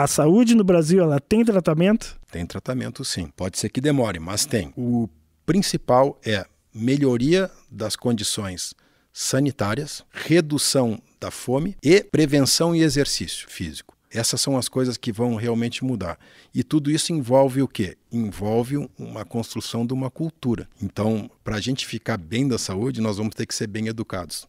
A saúde no Brasil, ela tem tratamento? Tem tratamento, sim. Pode ser que demore, mas tem. O principal é melhoria das condições sanitárias, redução da fome e prevenção e exercício físico. Essas são as coisas que vão realmente mudar. E tudo isso envolve o quê? Envolve uma construção de uma cultura. Então, para a gente ficar bem da saúde, nós vamos ter que ser bem educados.